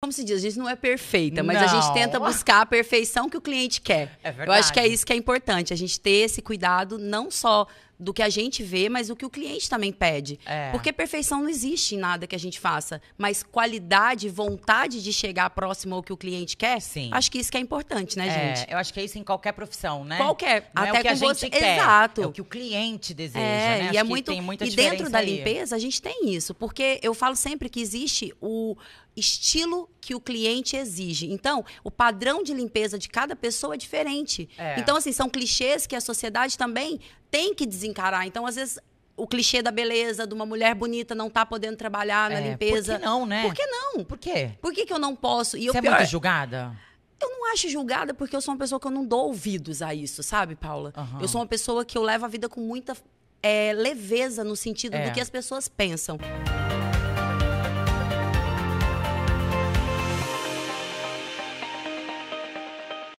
como se diz, a gente não é perfeita, mas não. a gente tenta buscar a perfeição que o cliente quer. É verdade. Eu acho que é isso que é importante, a gente ter esse cuidado não só do que a gente vê, mas o que o cliente também pede. É. Porque perfeição não existe em nada que a gente faça, mas qualidade, vontade de chegar próximo ao que o cliente quer, Sim. acho que isso que é importante, né, é, gente? eu acho que é isso em qualquer profissão, né? Qualquer, não é até é o que a gente você... quer. Exato. É o que o cliente deseja, é, né? E acho é muito tem muita E dentro da aí. limpeza a gente tem isso, porque eu falo sempre que existe o estilo que o cliente exige. Então, o padrão de limpeza de cada pessoa é diferente. É. Então, assim, são clichês que a sociedade também tem que desenvolver encarar. Então, às vezes, o clichê da beleza, de uma mulher bonita não tá podendo trabalhar na é, limpeza. Por que não, né? Por que não? Por quê? Por que, que eu não posso? E Você eu, é muito é, julgada? Eu não acho julgada porque eu sou uma pessoa que eu não dou ouvidos a isso, sabe, Paula? Uhum. Eu sou uma pessoa que eu levo a vida com muita é, leveza no sentido é. do que as pessoas pensam.